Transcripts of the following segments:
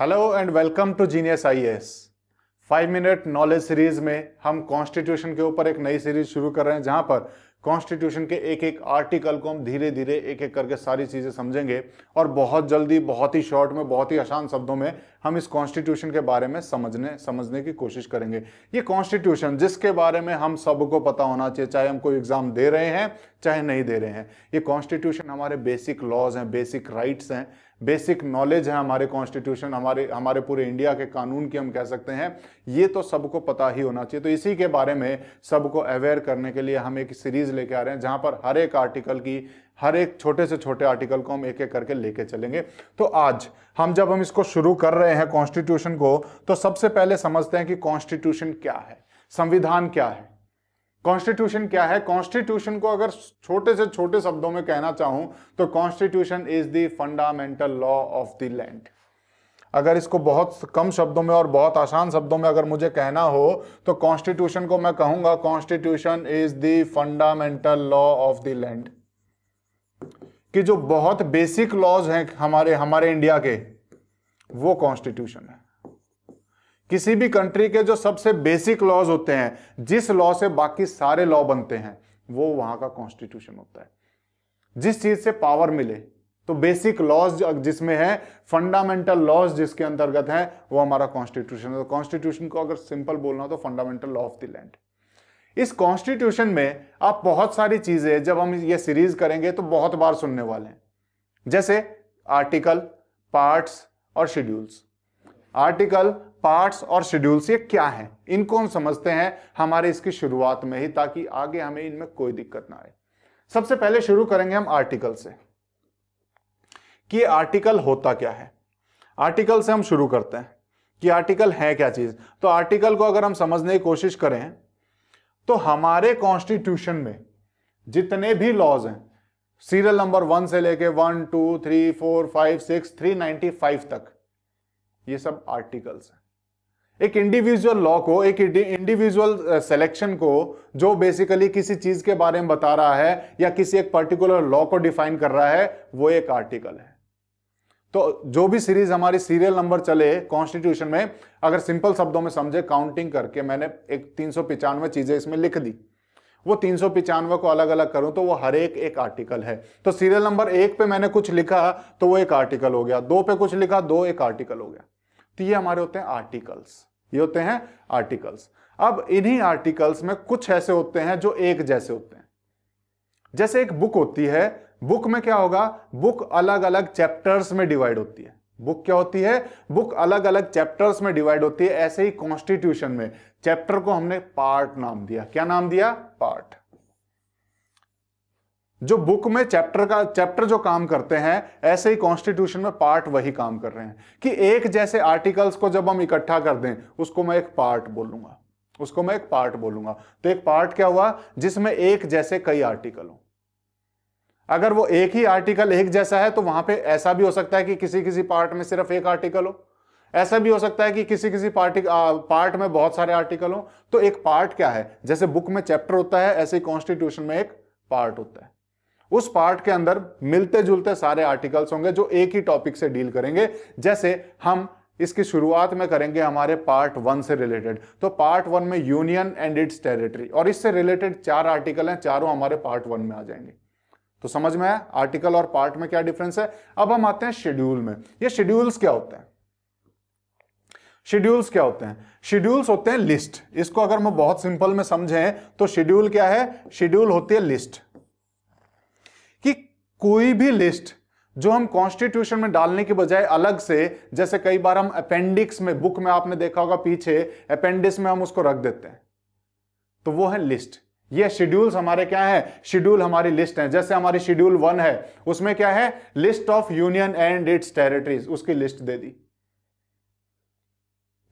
hello and welcome to genius S five minute knowledge series में हम constitution के ऊपर एक नई सीरीज शुरू कर रहे हैं जहां पर कॉन्स्टिट्यूशन के एक एक आर्टिकल को हम धीरे धीरे एक एक करके सारी चीज़ें समझेंगे और बहुत जल्दी बहुत ही शॉर्ट में बहुत ही आसान शब्दों में हम इस कॉन्स्टिट्यूशन के बारे में समझने समझने की कोशिश करेंगे ये कॉन्स्टिट्यूशन जिसके बारे में हम सबको पता होना चाहिए चाहे हम कोई एग्जाम दे रहे हैं चाहे नहीं दे रहे हैं ये कॉन्स्टिट्यूशन हमारे बेसिक लॉज हैं बेसिक राइट्स हैं बेसिक नॉलेज है हमारे कॉन्स्टिट्यूशन हमारे हमारे पूरे इंडिया के कानून की हम कह सकते हैं ये तो सबको पता ही होना चाहिए तो इसी के बारे में सबको अवेयर करने के लिए हम एक सीरीज लेके आ रहे हैं जहां पर हर एक आर्टिकल की हर एक छोटे से छोटे आर्टिकल को हम एक एक करके लेके चलेंगे तो आज हम जब हम इसको शुरू कर रहे हैं कॉन्स्टिट्यूशन को तो सबसे पहले समझते हैं कि कॉन्स्टिट्यूशन क्या है संविधान क्या है कॉन्स्टिट्यूशन क्या है कॉन्स्टिट्यूशन को अगर छोटे से छोटे शब्दों में कहना चाहूं तो constitution is the fundamental law of the land अगर इसको बहुत कम शब्दों में और बहुत आसान शब्दों में अगर मुझे कहना हो तो कॉन्स्टिट्यूशन को मैं कहूंगा constitution is the fundamental law of the land कि जो बहुत बेसिक लॉज हैं हमारे हमारे इंडिया के वो कॉन्स्टिट्यूशन है किसी भी कंट्री के जो सबसे बेसिक लॉज होते हैं जिस लॉ से बाकी सारे लॉ बनते हैं वो वहां का कॉन्स्टिट्यूशन होता है जिस चीज से पावर मिले तो बेसिक लॉज जिसमें है फंडामेंटल लॉज जिसके अंतर्गत है वो हमारा कॉन्स्टिट्यूशन है तो कॉन्स्टिट्यूशन को अगर सिंपल बोलना तो fundamental law of the land इस कॉन्स्टिट्यूशन में आप बहुत सारी चीजें जब हम ये सीरीज करेंगे तो बहुत बार सुनने वाले हैं जैसे आर्टिकल पार्ट्स और शेड्यूल्स आर्टिकल पार्ट्स और शेड्यूल्स ये क्या हैं इनको हम समझते हैं हमारे इसकी शुरुआत में ही ताकि आगे हमें इनमें कोई दिक्कत ना आए सबसे पहले शुरू करेंगे हम आर्टिकल से कि आर्टिकल होता क्या है आर्टिकल से हम शुरू करते हैं कि आर्टिकल है क्या चीज तो आर्टिकल को अगर हम समझने की कोशिश करें तो हमारे कॉन्स्टिट्यूशन में जितने भी लॉज हैं सीरियल नंबर वन से लेके one two three four five six three ninety five तक ये सब आर्टिकल्स हैं एक इंडिविजुअल लॉ को एक इंडिविजुअल सेलेक्शन uh, को जो बेसिकली किसी चीज के बारे में बता रहा है या किसी एक पर्टिकुलर लॉ को डिफाइन कर रहा है वो एक आर्टिकल है तो जो भी सीरीज हमारी सीरियल नंबर चले कॉन्स्टिट्यूशन में अगर सिंपल शब्दों में समझे काउंटिंग करके मैंने एक तीन चीजें इसमें लिख दी वो तीन को अलग अलग करूं तो वो हर एक एक आर्टिकल है तो सीरियल नंबर एक पे मैंने कुछ लिखा तो वो एक आर्टिकल हो गया दो पे कुछ लिखा दो एक आर्टिकल हो गया तो ये हमारे होते हैं आर्टिकल्स ये होते हैं आर्टिकल्स अब इन्हीं आर्टिकल्स में कुछ ऐसे होते हैं जो एक जैसे होते हैं जैसे एक बुक होती है बुक में क्या होगा बुक अलग अलग चैप्टर्स में डिवाइड होती है बुक क्या होती है बुक अलग अलग चैप्टर्स में डिवाइड होती है ऐसे ही कॉन्स्टिट्यूशन में चैप्टर को हमने पार्ट नाम दिया क्या नाम दिया पार्ट जो बुक में चैप्टर का चैप्टर जो काम करते हैं ऐसे ही कॉन्स्टिट्यूशन में पार्ट वही काम कर रहे हैं कि एक जैसे आर्टिकल्स को जब हम इकट्ठा कर दें उसको मैं एक पार्ट बोलूंगा उसको मैं एक पार्ट बोलूंगा तो एक पार्ट क्या हुआ जिसमें एक जैसे कई आर्टिकल हो अगर वो एक ही आर्टिकल एक जैसा है तो वहां पे ऐसा भी हो सकता है कि किसी किसी पार्ट में सिर्फ एक आर्टिकल हो ऐसा भी हो सकता है कि किसी किसी पार्टी पार्ट में बहुत सारे आर्टिकल हो तो एक पार्ट क्या है जैसे बुक में चैप्टर होता है ऐसे ही कॉन्स्टिट्यूशन में एक पार्ट होता है उस पार्ट के अंदर मिलते जुलते सारे आर्टिकल्स होंगे जो एक ही टॉपिक से डील करेंगे जैसे हम इसकी शुरुआत में करेंगे हमारे पार्ट वन से रिलेटेड तो पार्ट वन में यूनियन एंड इट्स टेरिटरी और इससे रिलेटेड चार आर्टिकल हैं चारों हमारे पार्ट वन में आ जाएंगे तो समझ में आया आर्टिकल और पार्ट में क्या डिफरेंस है अब हम आते हैं शेड्यूल में ये शेड्यूल्स क्या होते हैं शेड्यूल्स क्या होते हैं शेड्यूल्स होते हैं लिस्ट इसको अगर हम बहुत सिंपल में समझें तो शेड्यूल क्या है शेड्यूल होती है लिस्ट कोई भी लिस्ट जो हम कॉन्स्टिट्यूशन में डालने के बजाय अलग से जैसे कई बार हम अपेंडिक्स में बुक में आपने देखा होगा पीछे अपेंडिक्स में हम उसको रख देते हैं तो वो है लिस्ट ये शेड्यूल्स हमारे क्या है शेड्यूल हमारी लिस्ट है जैसे हमारी शेड्यूल वन है उसमें क्या है list of union and its territories उसकी लिस्ट दे दी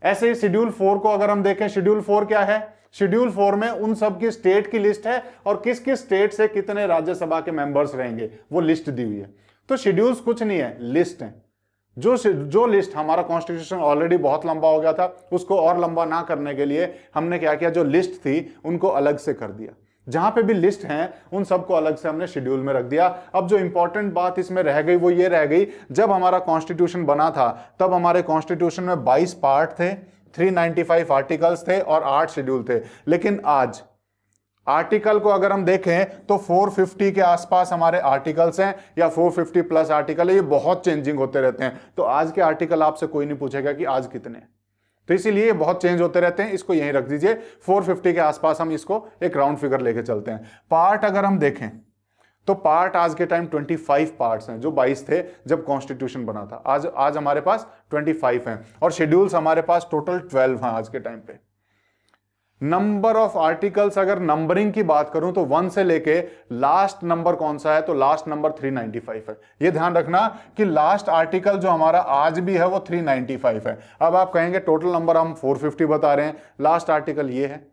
ऐसे ही शेड्यूल फोर को अगर हम देखें शेड्यूल फोर क्या है शेड्यूल फोर में उन सब की स्टेट की लिस्ट है और किस किस स्टेट से कितने राज्यसभा के मेंबर्स रहेंगे वो लिस्ट दी हुई है तो शेड्यूल्स कुछ नहीं है लिस्ट है जो जो लिस्ट हमारा कॉन्स्टिट्यूशन ऑलरेडी बहुत लंबा हो गया था उसको और लंबा ना करने के लिए हमने क्या किया जो लिस्ट थी उनको अलग से कर दिया जहां पे भी लिस्ट हैं उन सबको अलग से हमने शेड्यूल में रख दिया अब जो इंपॉर्टेंट बात इसमें रह गई वो ये रह गई जब हमारा कॉन्स्टिट्यूशन बना था तब हमारे कॉन्स्टिट्यूशन में 22 पार्ट थे 395 आर्टिकल्स थे और 8 शेड्यूल थे लेकिन आज आर्टिकल को अगर हम देखें तो 450 के आसपास हमारे आर्टिकल्स हैं या 450 प्लस आर्टिकल है ये बहुत चेंजिंग होते रहते हैं तो आज के आर्टिकल आपसे कोई नहीं पूछेगा कि आज कितने हैं तो इसीलिए बहुत चेंज होते रहते हैं इसको यहीं रख दीजिए 450 के आसपास हम इसको एक राउंड फिगर लेके चलते हैं पार्ट अगर हम देखें तो पार्ट आज के टाइम 25 पार्ट्स हैं जो 22 थे जब कॉन्स्टिट्यूशन बना था आज आज हमारे पास 25 हैं और शेड्यूल्स हमारे पास टोटल 12 हैं आज के टाइम पे नंबर ऑफ आर्टिकल्स अगर नंबरिंग की बात करूं तो वन से लेके लास्ट नंबर कौन सा है तो लास्ट नंबर 395 है ये ध्यान रखना कि लास्ट आर्टिकल जो हमारा आज भी है वो 395 है अब आप कहेंगे टोटल नंबर हम 450 बता रहे हैं लास्ट आर्टिकल ये है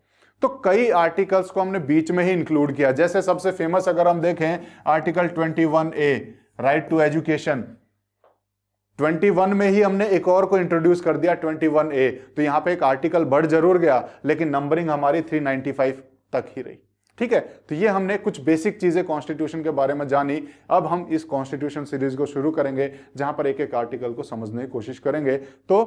तो कई आर्टिकल्स को हमने बीच में ही इंक्लूड किया जैसे सबसे फेमस अगर हम देखें article twenty A right to education 21 में ही हमने एक और को इंट्रोड्यूस कर दिया ए तो यहां पे एक आर्टिकल बढ़ जरूर गया लेकिन नंबरिंग हमारी 395 तक ही रही ठीक है तो ये हमने कुछ बेसिक चीजें कॉन्स्टिट्यूशन के बारे में जानी अब हम इस कॉन्स्टिट्यूशन सीरीज को शुरू करेंगे जहां पर एक एक आर्टिकल को समझने की कोशिश करेंगे तो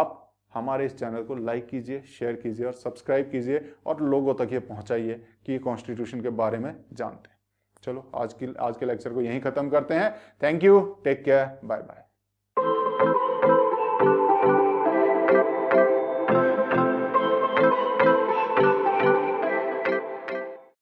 आप हमारे इस चैनल को लाइक कीजिए शेयर कीजिए और सब्सक्राइब कीजिए और लोगों तक ये पहुंचाइए कि ये कॉन्स्टिट्यूशन के बारे में जानते हैं चलो आज की आज के लेक्चर को यहीं खत्म करते हैं thank you take care bye bye